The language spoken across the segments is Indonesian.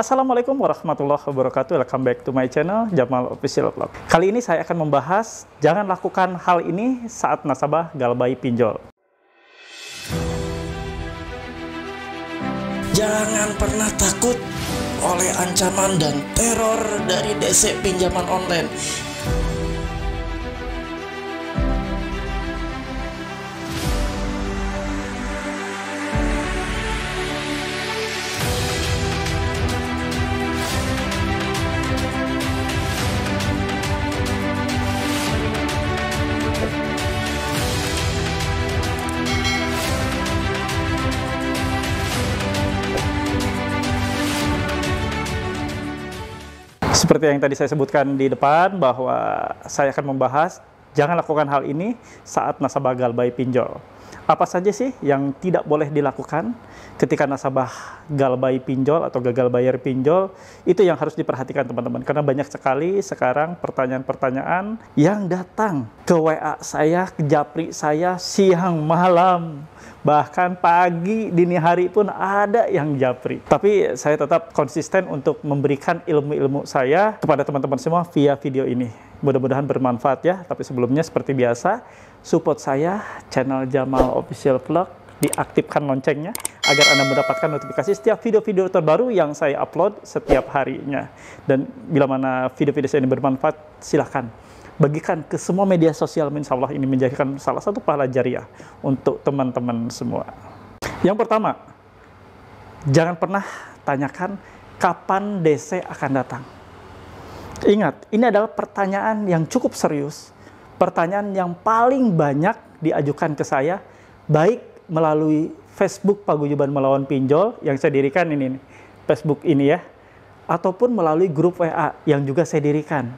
Assalamualaikum warahmatullahi wabarakatuh. Welcome back to my channel Jamal Official Vlog. Kali ini saya akan membahas jangan lakukan hal ini saat nasabah galbay pinjol. Jangan pernah takut oleh ancaman dan teror dari DC e pinjaman online seperti yang tadi saya sebutkan di depan bahwa saya akan membahas jangan lakukan hal ini saat nasabah galbay pinjol. Apa saja sih yang tidak boleh dilakukan ketika nasabah galbay pinjol atau gagal bayar pinjol? Itu yang harus diperhatikan teman-teman karena banyak sekali sekarang pertanyaan-pertanyaan yang datang ke WA saya, ke Japri saya siang malam bahkan pagi dini hari pun ada yang japri. Tapi saya tetap konsisten untuk memberikan ilmu-ilmu saya kepada teman-teman semua via video ini. Mudah-mudahan bermanfaat ya. Tapi sebelumnya seperti biasa, support saya, channel Jamal Official Vlog, diaktifkan loncengnya agar Anda mendapatkan notifikasi setiap video-video terbaru yang saya upload setiap harinya. Dan bila mana video-video saya ini bermanfaat, silahkan bagikan ke semua media sosial. Insya Allah ini menjadikan salah satu pahala jariah untuk teman-teman semua. Yang pertama, jangan pernah tanyakan kapan DC akan datang. Ingat, ini adalah pertanyaan yang cukup serius pertanyaan yang paling banyak diajukan ke saya, baik melalui Facebook Paguyuban Melawan Pinjol yang saya dirikan ini, Facebook ini ya, ataupun melalui grup WA yang juga saya dirikan.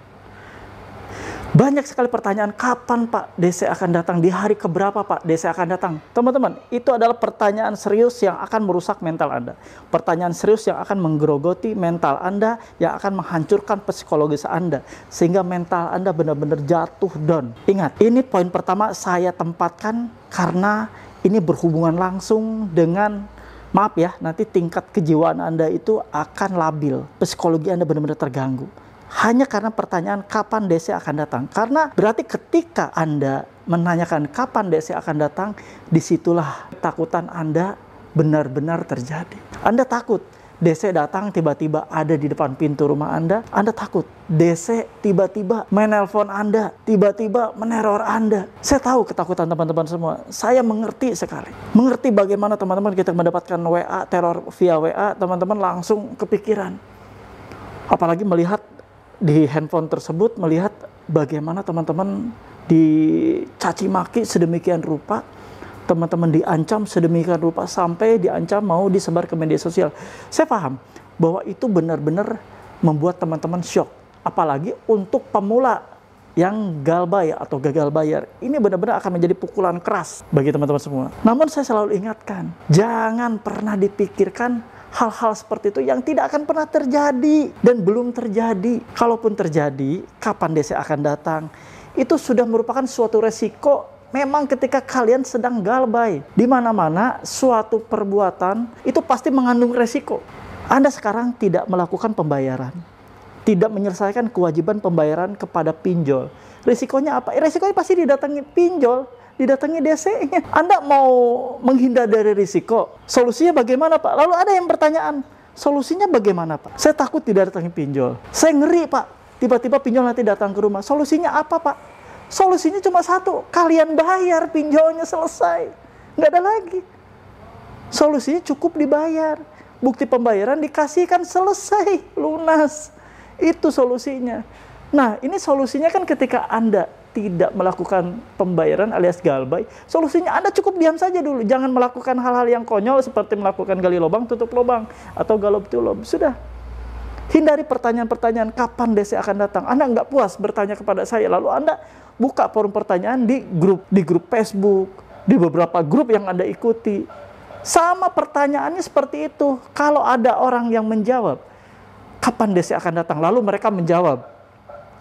Banyak sekali pertanyaan, kapan Pak DC akan datang? Di hari keberapa Pak DC akan datang? Teman-teman, itu adalah pertanyaan serius yang akan merusak mental Anda. Pertanyaan serius yang akan menggerogoti mental Anda, yang akan menghancurkan psikologis Anda. Sehingga mental Anda benar-benar jatuh down. Ingat, ini poin pertama saya tempatkan karena ini berhubungan langsung dengan maaf ya, nanti tingkat kejiwaan Anda itu akan labil. Psikologi Anda benar-benar terganggu hanya karena pertanyaan kapan DC akan datang. Karena berarti ketika Anda menanyakan kapan DC akan datang, disitulah takutan Anda benar-benar terjadi. Anda takut DC datang tiba-tiba ada di depan pintu rumah Anda, Anda takut. DC tiba-tiba menelpon Anda, tiba-tiba meneror Anda. Saya tahu ketakutan teman-teman semua. Saya mengerti sekali. Mengerti bagaimana teman-teman kita mendapatkan WA, teror via WA, teman-teman langsung kepikiran. Apalagi melihat di handphone tersebut melihat bagaimana teman-teman dicaci maki sedemikian rupa, teman-teman diancam sedemikian rupa sampai diancam mau disebar ke media sosial. Saya paham bahwa itu benar-benar membuat teman-teman shock, apalagi untuk pemula yang galbay atau gagal bayar. Ini benar-benar akan menjadi pukulan keras bagi teman-teman semua. Namun saya selalu ingatkan, jangan pernah dipikirkan hal-hal seperti itu yang tidak akan pernah terjadi dan belum terjadi. Kalaupun terjadi, kapan DC akan datang? Itu sudah merupakan suatu resiko memang ketika kalian sedang galbay. Di mana-mana suatu perbuatan itu pasti mengandung resiko. Anda sekarang tidak melakukan pembayaran, tidak menyelesaikan kewajiban pembayaran kepada pinjol. Risikonya apa? Risikonya pasti didatangi pinjol didatangi DC-nya. Anda mau menghindar dari risiko. Solusinya bagaimana, Pak? Lalu ada yang pertanyaan, solusinya bagaimana, Pak? Saya takut tidak datangi pinjol. Saya ngeri, Pak. Tiba-tiba pinjol nanti datang ke rumah. Solusinya apa, Pak? Solusinya cuma satu, kalian bayar pinjolnya selesai. Nggak ada lagi. Solusinya cukup dibayar. Bukti pembayaran dikasihkan selesai, lunas. Itu solusinya. Nah, ini solusinya kan ketika Anda tidak melakukan pembayaran alias galbay, solusinya Anda cukup diam saja dulu. Jangan melakukan hal-hal yang konyol seperti melakukan gali lubang, tutup lubang, atau galop tulob. Sudah. Hindari pertanyaan-pertanyaan kapan DC akan datang. Anda nggak puas bertanya kepada saya, lalu Anda buka forum pertanyaan di grup, di grup Facebook, di beberapa grup yang Anda ikuti. Sama pertanyaannya seperti itu. Kalau ada orang yang menjawab, kapan DC akan datang? Lalu mereka menjawab,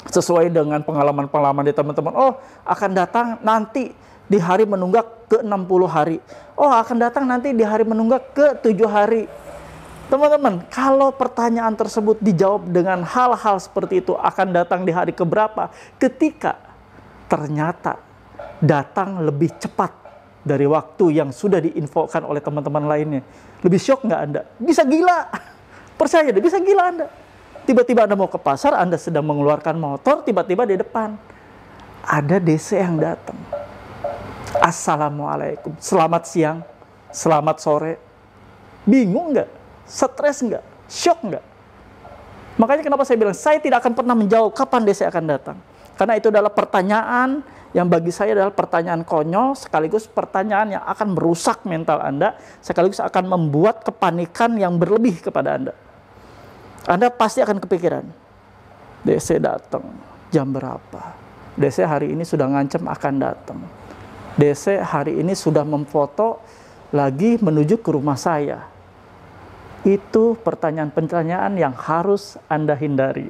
sesuai dengan pengalaman-pengalaman di teman-teman. Oh, akan datang nanti di hari menunggak ke 60 hari. Oh, akan datang nanti di hari menunggak ke 7 hari. Teman-teman, kalau pertanyaan tersebut dijawab dengan hal-hal seperti itu akan datang di hari keberapa ketika ternyata datang lebih cepat dari waktu yang sudah diinfokan oleh teman-teman lainnya. Lebih syok nggak Anda? Bisa gila. Percaya deh, bisa gila Anda. Tiba-tiba Anda mau ke pasar, Anda sedang mengeluarkan motor, tiba-tiba di depan ada DC yang datang. Assalamualaikum, selamat siang, selamat sore. Bingung nggak? Stres nggak? Shock nggak? Makanya kenapa saya bilang, saya tidak akan pernah menjawab kapan DC akan datang. Karena itu adalah pertanyaan yang bagi saya adalah pertanyaan konyol, sekaligus pertanyaan yang akan merusak mental Anda, sekaligus akan membuat kepanikan yang berlebih kepada Anda. Anda pasti akan kepikiran. DC datang jam berapa? DC hari ini sudah ngancam akan datang. DC hari ini sudah memfoto lagi menuju ke rumah saya. Itu pertanyaan-pertanyaan yang harus Anda hindari.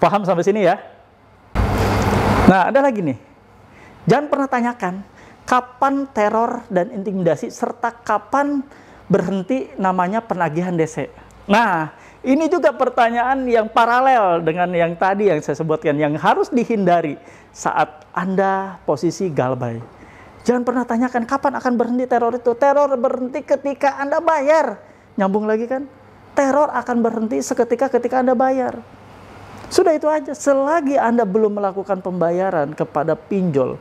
Paham sampai sini ya? Nah, ada lagi nih. Jangan pernah tanyakan kapan teror dan intimidasi serta kapan berhenti namanya penagihan DC. Nah, ini juga pertanyaan yang paralel dengan yang tadi yang saya sebutkan yang harus dihindari saat Anda posisi galbay. Jangan pernah tanyakan kapan akan berhenti teror itu. Teror berhenti ketika Anda bayar. Nyambung lagi kan? Teror akan berhenti seketika ketika Anda bayar. Sudah itu aja. Selagi Anda belum melakukan pembayaran kepada pinjol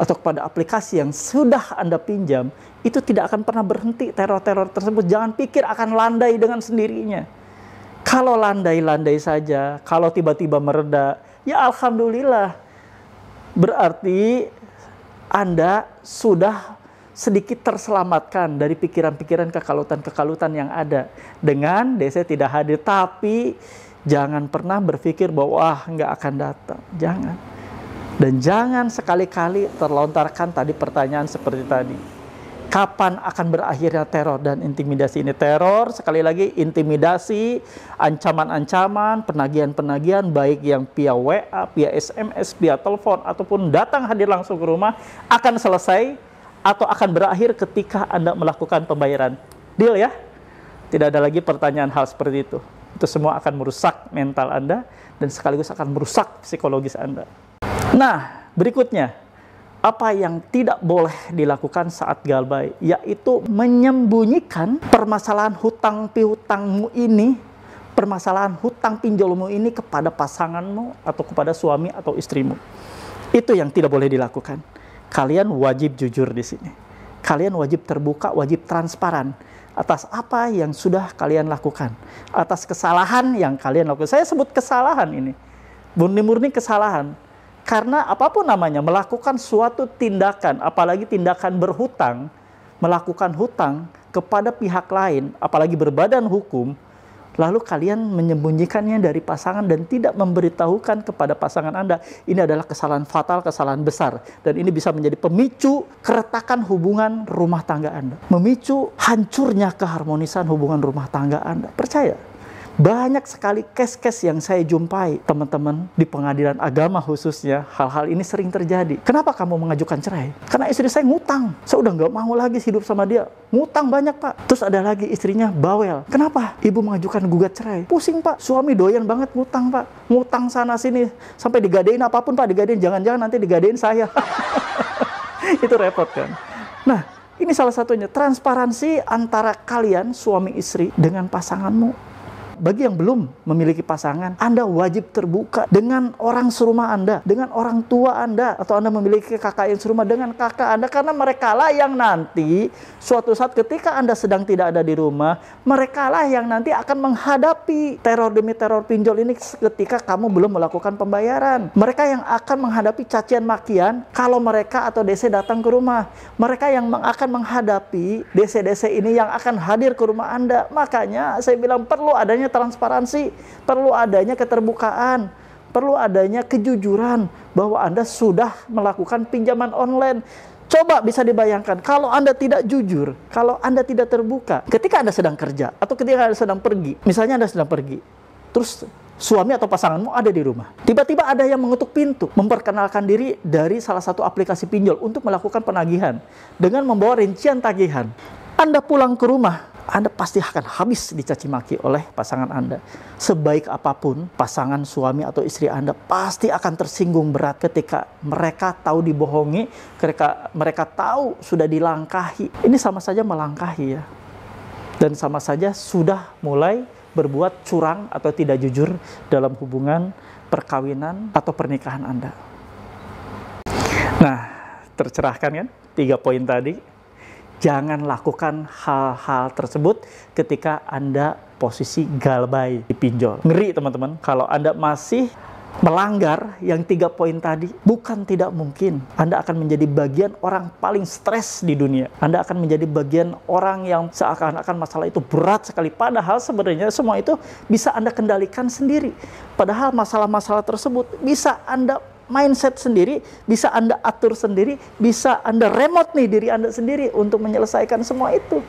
atau kepada aplikasi yang sudah Anda pinjam, itu tidak akan pernah berhenti teror-teror tersebut. Jangan pikir akan landai dengan sendirinya. Kalau landai-landai saja, kalau tiba-tiba mereda, ya alhamdulillah. Berarti Anda sudah sedikit terselamatkan dari pikiran-pikiran kekalutan-kekalutan yang ada dengan DC tidak hadir tapi jangan pernah berpikir bahwa ah nggak akan datang jangan dan jangan sekali-kali terlontarkan tadi pertanyaan seperti tadi kapan akan berakhirnya teror dan intimidasi ini. Teror, sekali lagi, intimidasi, ancaman-ancaman, penagihan-penagihan, baik yang via WA, via SMS, via telepon, ataupun datang hadir langsung ke rumah, akan selesai atau akan berakhir ketika Anda melakukan pembayaran. Deal ya? Tidak ada lagi pertanyaan hal seperti itu. Itu semua akan merusak mental Anda dan sekaligus akan merusak psikologis Anda. Nah, berikutnya, apa yang tidak boleh dilakukan saat galbay, yaitu menyembunyikan permasalahan hutang piutangmu ini, permasalahan hutang pinjolmu ini kepada pasanganmu atau kepada suami atau istrimu. Itu yang tidak boleh dilakukan. Kalian wajib jujur di sini. Kalian wajib terbuka, wajib transparan atas apa yang sudah kalian lakukan, atas kesalahan yang kalian lakukan. Saya sebut kesalahan ini, murni-murni kesalahan karena apapun namanya, melakukan suatu tindakan, apalagi tindakan berhutang, melakukan hutang kepada pihak lain, apalagi berbadan hukum, lalu kalian menyembunyikannya dari pasangan dan tidak memberitahukan kepada pasangan Anda. Ini adalah kesalahan fatal, kesalahan besar. Dan ini bisa menjadi pemicu keretakan hubungan rumah tangga Anda. Memicu hancurnya keharmonisan hubungan rumah tangga Anda. Percaya? Banyak sekali kes-kes yang saya jumpai, teman-teman, di pengadilan agama khususnya, hal-hal ini sering terjadi. Kenapa kamu mengajukan cerai? Karena istri saya ngutang. Saya udah nggak mau lagi hidup sama dia. Ngutang banyak, Pak. Terus ada lagi istrinya bawel. Kenapa? Ibu mengajukan gugat cerai. Pusing, Pak. Suami doyan banget ngutang, Pak. Ngutang sana-sini. Sampai digadein apapun, Pak. Digadein. Jangan-jangan nanti digadein saya. Itu repot, kan? Nah, ini salah satunya, transparansi antara kalian suami istri dengan pasanganmu bagi yang belum memiliki pasangan, Anda wajib terbuka dengan orang serumah Anda, dengan orang tua Anda, atau Anda memiliki kakak yang serumah dengan kakak Anda, karena mereka lah yang nanti suatu saat ketika Anda sedang tidak ada di rumah, mereka lah yang nanti akan menghadapi teror demi teror pinjol ini ketika kamu belum melakukan pembayaran. Mereka yang akan menghadapi cacian makian kalau mereka atau DC datang ke rumah. Mereka yang akan menghadapi DC-DC ini yang akan hadir ke rumah Anda. Makanya saya bilang perlu adanya transparansi, perlu adanya keterbukaan, perlu adanya kejujuran bahwa Anda sudah melakukan pinjaman online. Coba bisa dibayangkan, kalau Anda tidak jujur, kalau Anda tidak terbuka, ketika Anda sedang kerja atau ketika Anda sedang pergi, misalnya Anda sedang pergi, terus suami atau pasanganmu ada di rumah. Tiba-tiba ada yang mengetuk pintu, memperkenalkan diri dari salah satu aplikasi pinjol untuk melakukan penagihan dengan membawa rincian tagihan. Anda pulang ke rumah, Anda pasti akan habis dicaci maki oleh pasangan Anda. Sebaik apapun pasangan suami atau istri Anda pasti akan tersinggung berat ketika mereka tahu dibohongi, mereka mereka tahu sudah dilangkahi. Ini sama saja melangkahi ya. Dan sama saja sudah mulai berbuat curang atau tidak jujur dalam hubungan perkawinan atau pernikahan Anda. Nah, tercerahkan kan tiga poin tadi? jangan lakukan hal-hal tersebut ketika Anda posisi galbay di pinjol. Ngeri teman-teman, kalau Anda masih melanggar yang tiga poin tadi, bukan tidak mungkin Anda akan menjadi bagian orang paling stres di dunia. Anda akan menjadi bagian orang yang seakan-akan masalah itu berat sekali. Padahal sebenarnya semua itu bisa Anda kendalikan sendiri. Padahal masalah-masalah tersebut bisa Anda mindset sendiri, bisa Anda atur sendiri, bisa Anda remote nih diri Anda sendiri untuk menyelesaikan semua itu.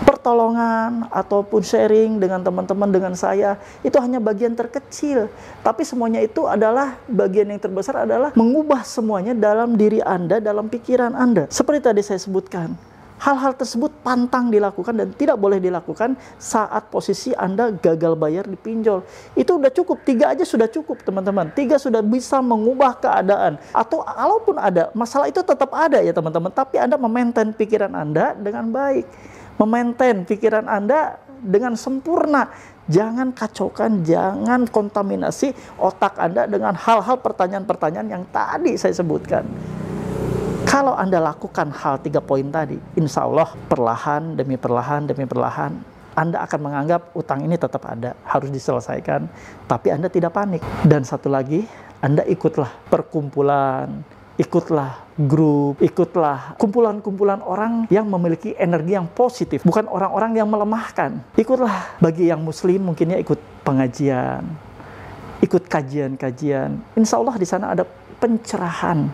Pertolongan ataupun sharing dengan teman-teman dengan saya itu hanya bagian terkecil, tapi semuanya itu adalah bagian yang terbesar adalah mengubah semuanya dalam diri Anda, dalam pikiran Anda. Seperti tadi saya sebutkan, Hal-hal tersebut pantang dilakukan dan tidak boleh dilakukan saat posisi Anda gagal bayar di pinjol. Itu sudah cukup, tiga aja sudah cukup teman-teman. Tiga sudah bisa mengubah keadaan. Atau kalaupun ada, masalah itu tetap ada ya teman-teman. Tapi Anda memaintain pikiran Anda dengan baik. Memaintain pikiran Anda dengan sempurna. Jangan kacaukan, jangan kontaminasi otak Anda dengan hal-hal pertanyaan-pertanyaan yang tadi saya sebutkan. Kalau Anda lakukan hal tiga poin tadi, insya Allah perlahan demi perlahan demi perlahan anda akan menganggap utang ini tetap ada, harus diselesaikan, tapi Anda tidak panik. Dan satu lagi, Anda ikutlah perkumpulan, ikutlah grup, ikutlah kumpulan-kumpulan orang yang memiliki energi yang positif, bukan orang-orang yang melemahkan. Ikutlah bagi yang muslim mungkinnya ikut pengajian, ikut kajian-kajian. Insya Allah di sana ada pencerahan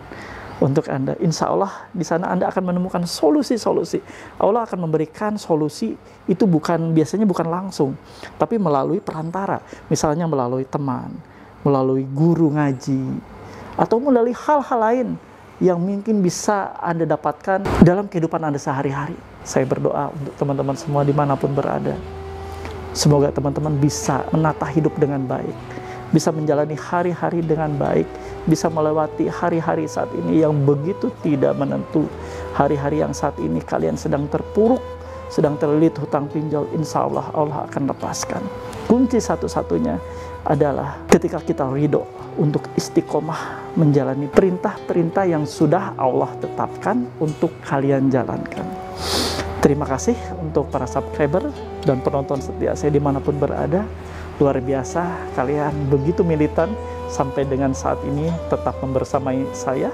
untuk Anda. Insya Allah di sana Anda akan menemukan solusi-solusi. Allah akan memberikan solusi itu bukan biasanya bukan langsung, tapi melalui perantara. Misalnya melalui teman, melalui guru ngaji, atau melalui hal-hal lain yang mungkin bisa Anda dapatkan dalam kehidupan Anda sehari-hari. Saya berdoa untuk teman-teman semua dimanapun berada. Semoga teman-teman bisa menata hidup dengan baik bisa menjalani hari-hari dengan baik, bisa melewati hari-hari saat ini yang begitu tidak menentu. Hari-hari yang saat ini kalian sedang terpuruk, sedang terlilit hutang pinjol, insya Allah Allah akan lepaskan. Kunci satu-satunya adalah ketika kita ridho untuk istiqomah menjalani perintah-perintah yang sudah Allah tetapkan untuk kalian jalankan. Terima kasih untuk para subscriber dan penonton setia saya dimanapun berada luar biasa kalian begitu militan sampai dengan saat ini tetap membersamai saya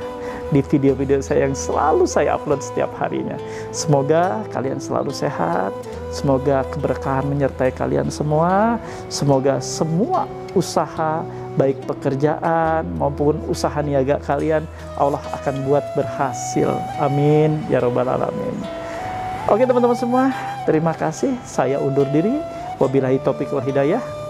di video-video saya yang selalu saya upload setiap harinya. Semoga kalian selalu sehat, semoga keberkahan menyertai kalian semua, semoga semua usaha baik pekerjaan maupun usaha niaga kalian Allah akan buat berhasil. Amin ya robbal alamin. Oke teman-teman semua, terima kasih. Saya undur diri. Wabillahi topik wal hidayah.